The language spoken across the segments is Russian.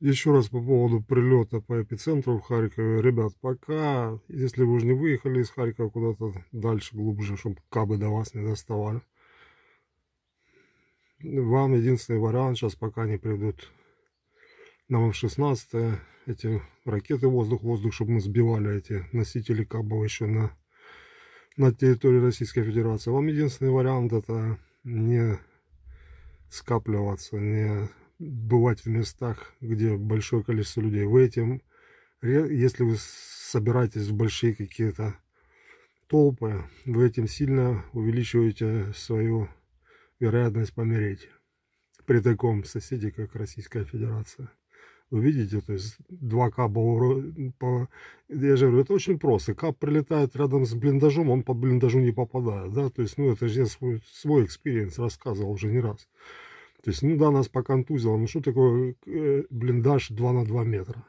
Еще раз по поводу прилета по эпицентру в Харькове. Ребят, пока, если вы уже не выехали из Харькова куда-то дальше, глубже, чтобы кабы до вас не доставали, вам единственный вариант, сейчас пока не придут нам в 16 эти ракеты воздух-воздух, чтобы мы сбивали эти носители кабов еще на, на территории Российской Федерации. Вам единственный вариант это не скапливаться, не бывать в местах, где большое количество людей. Вы этим, если вы собираетесь в большие какие-то толпы, вы этим сильно увеличиваете свою вероятность помереть при таком соседе, как Российская Федерация. Вы видите, то есть два каба, по... я же говорю, это очень просто. Каб прилетает рядом с блиндажом, он по блиндажу не попадает, да, то есть, ну, это же я свой, свой экспириенс рассказывал уже не раз. То есть, ну да, нас поконтузило. Ну что такое э, блиндаж 2 на 2 метра?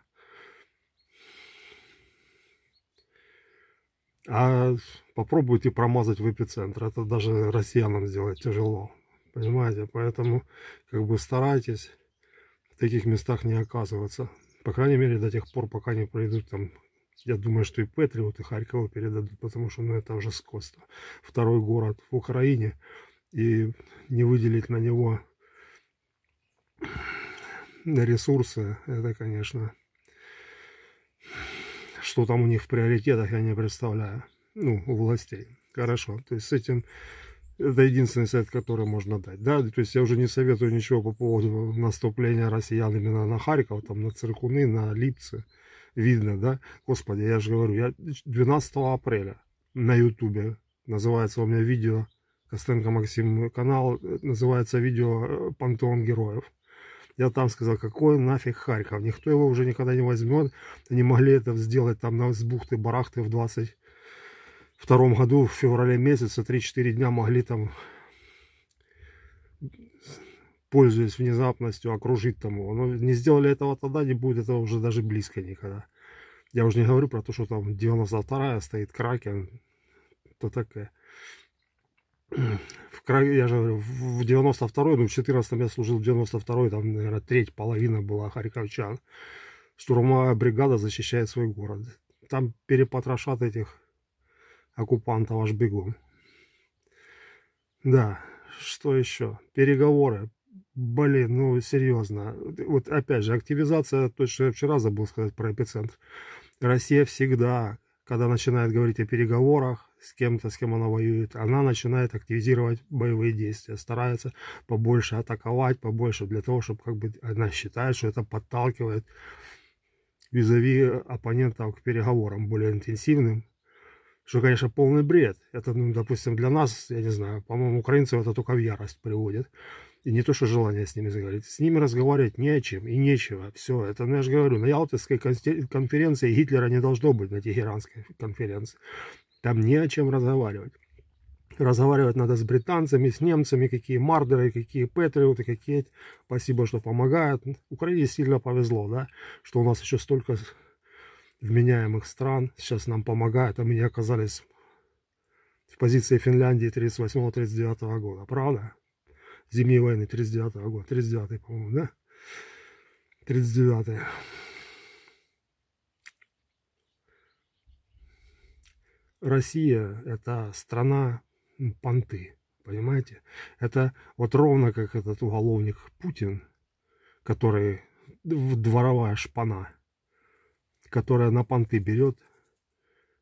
А попробуйте промазать в эпицентр. Это даже россиянам сделать тяжело. Понимаете? Поэтому как бы старайтесь в таких местах не оказываться. По крайней мере, до тех пор, пока не пройдут там... Я думаю, что и Патриот, и Харькову передадут, потому что ну, это уже скотство. Второй город в Украине. И не выделить на него ресурсы, это, конечно, что там у них в приоритетах, я не представляю. Ну, у властей. Хорошо. То есть с этим это единственный совет, который можно дать. Да? То есть я уже не советую ничего по поводу наступления россиян именно на Харьков, там, на Циркуны, на Липцы. Видно, да? Господи, я же говорю, я 12 апреля на Ютубе, называется у меня видео, Костенко Максим канал, э, называется видео э, «Пантеон героев». Я там сказал, какой нафиг Харьков, никто его уже никогда не возьмет. не могли это сделать там на сбухты, барахты в 22 году, в феврале месяце, 3-4 дня могли там, пользуясь внезапностью, окружить тому. Но не сделали этого тогда, не будет этого уже даже близко никогда. Я уже не говорю про то, что там 92-я стоит Кракен, то такая краю, я же в 92-й, ну в 14-м я служил в 92-й, там, наверное, треть, половина была харьковчан. Штурмовая бригада защищает свой город. Там перепотрошат этих оккупантов аж бегом. Да, что еще? Переговоры. Блин, ну серьезно. Вот опять же, активизация, то, что я вчера забыл сказать про эпицентр. Россия всегда, когда начинает говорить о переговорах, с кем-то, с кем она воюет, она начинает активизировать боевые действия, старается побольше атаковать, побольше, для того, чтобы как бы она считает, что это подталкивает визави оппонента к переговорам более интенсивным, что, конечно, полный бред. Это, ну, допустим, для нас, я не знаю, по-моему, украинцев это только в ярость приводит. И не то, что желание с ними заговорить. С ними разговаривать не о чем и нечего. Все, это, ну, я же говорю, на Ялтинской конференции Гитлера не должно быть, на Тегеранской конференции. Там не о чем разговаривать. Разговаривать надо с британцами, с немцами, какие мардеры, какие патриоты, какие... Спасибо, что помогают. Украине сильно повезло, да, что у нас еще столько вменяемых стран сейчас нам помогают, а мы не оказались в позиции Финляндии 38-39 года, правда? Зимней войны 39 года, 39 по-моему, да? 39 -й. Россия – это страна понты, понимаете? Это вот ровно как этот уголовник Путин, который дворовая шпана, которая на понты берет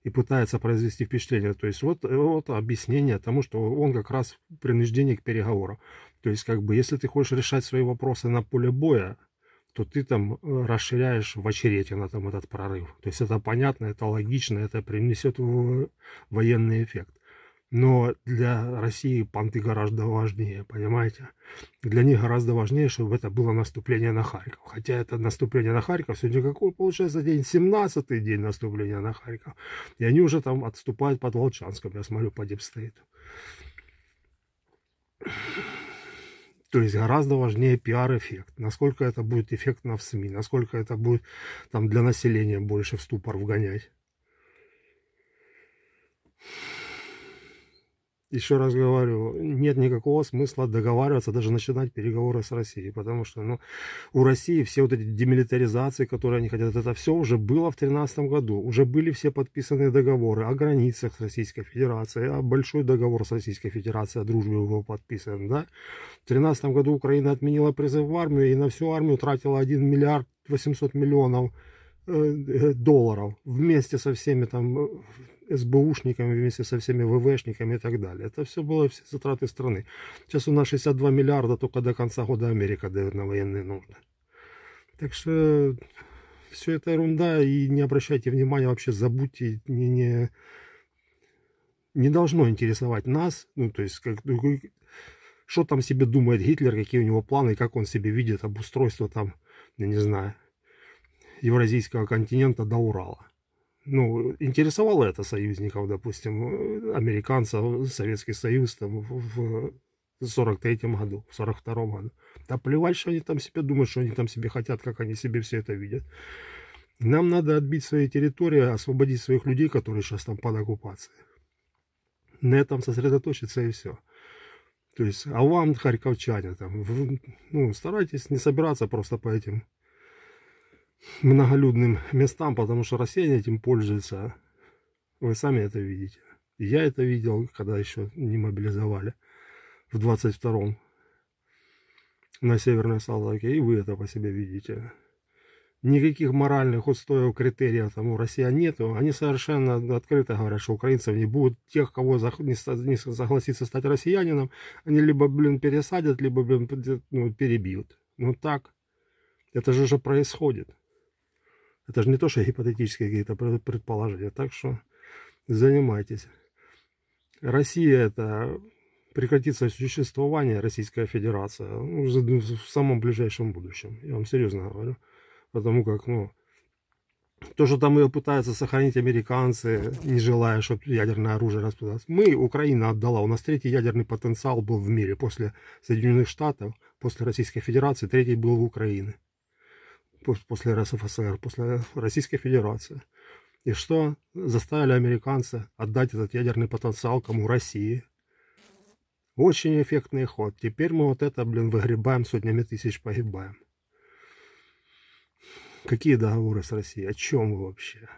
и пытается произвести впечатление. То есть вот, вот объяснение тому, что он как раз принуждение к переговорам. То есть как бы если ты хочешь решать свои вопросы на поле боя, то ты там э, расширяешь в очереди на там этот прорыв. То есть это понятно, это логично, это принесет э, военный эффект. Но для России понты гораздо важнее, понимаете? Для них гораздо важнее, чтобы это было наступление на Харьков. Хотя это наступление на Харьков сегодня какой получается день? 17-й день наступления на Харьков. И они уже там отступают под Волчанском, я смотрю, по стоит. То есть гораздо важнее пиар-эффект, насколько это будет эффектно в СМИ, насколько это будет там для населения больше в ступор вгонять еще раз говорю, нет никакого смысла договариваться, даже начинать переговоры с Россией, потому что ну, у России все вот эти демилитаризации, которые они хотят, это все уже было в 2013 году, уже были все подписанные договоры о границах с Российской Федерацией, о а большой договор с Российской Федерацией о дружбе его подписан, да. В 2013 году Украина отменила призыв в армию и на всю армию тратила 1 миллиард 800 миллионов э, э, долларов вместе со всеми там э, СБУшниками вместе со всеми ВВшниками и так далее. Это все было все затраты страны. Сейчас у нас 62 миллиарда только до конца года Америка дает на военные нужды. Так что все это ерунда и не обращайте внимания, вообще забудьте, не, не, не должно интересовать нас, ну то есть как, что там себе думает Гитлер, какие у него планы, как он себе видит обустройство там, я не знаю, Евразийского континента до Урала ну, интересовало это союзников, допустим, американцев, Советский Союз там в 43-м году, в 42-м году. Да плевать, что они там себе думают, что они там себе хотят, как они себе все это видят. Нам надо отбить свои территории, освободить своих людей, которые сейчас там под оккупацией. На этом сосредоточиться и все. То есть, а вам, харьковчане, там, вы, ну, старайтесь не собираться просто по этим многолюдным местам, потому что Россия этим пользуется. Вы сами это видите. Я это видел, когда еще не мобилизовали в 22-м на Северной Салтаке, и вы это по себе видите. Никаких моральных устоев, критериев там у России нету. Они совершенно открыто говорят, что украинцев не будет. Тех, кого не согласится стать россиянином, они либо, блин, пересадят, либо, блин, ну, перебьют. Но ну, так, это же уже происходит. Это же не то, что гипотетические какие-то предположения. Так что занимайтесь. Россия это прекратится существование Российская Федерация ну, в самом ближайшем будущем. Я вам серьезно говорю. Потому как, ну, то, что там ее пытаются сохранить американцы, не желая, чтобы ядерное оружие распадалось. Мы, Украина отдала. У нас третий ядерный потенциал был в мире после Соединенных Штатов, после Российской Федерации. Третий был в Украине после РСФСР, после Российской Федерации. И что заставили американцы отдать этот ядерный потенциал кому? России. Очень эффектный ход. Теперь мы вот это, блин, выгребаем сотнями тысяч, погибаем. Какие договоры с Россией? О чем вы вообще?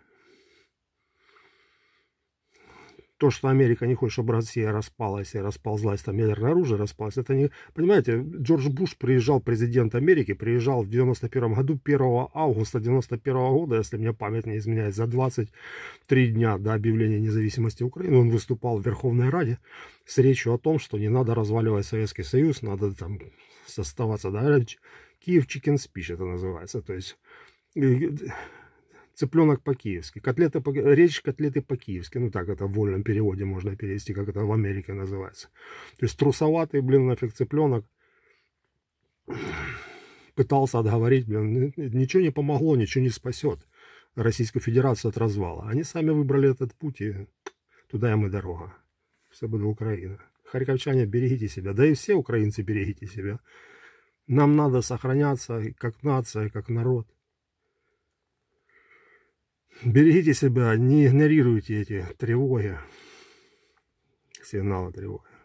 то, что Америка не хочет, чтобы Россия распалась и расползлась, там ядерное оружие распалось, это не... Понимаете, Джордж Буш приезжал, президент Америки, приезжал в 91 году, 1 августа 91 -го года, если мне память не изменяет, за 23 дня до объявления независимости Украины, он выступал в Верховной Раде с речью о том, что не надо разваливать Советский Союз, надо там составаться, да, Киев Чикен Спич это называется, то есть цыпленок по-киевски, котлеты, по... речь котлеты по-киевски, ну так это в вольном переводе можно перевести, как это в Америке называется. То есть трусоватый, блин, нафиг цыпленок пытался отговорить, блин, ничего не помогло, ничего не спасет Российскую Федерацию от развала. Они сами выбрали этот путь, и туда им и дорога. Все будет Украина. Харьковчане, берегите себя, да и все украинцы берегите себя. Нам надо сохраняться как нация, как народ берегите себя, не игнорируйте эти тревоги, сигналы тревоги.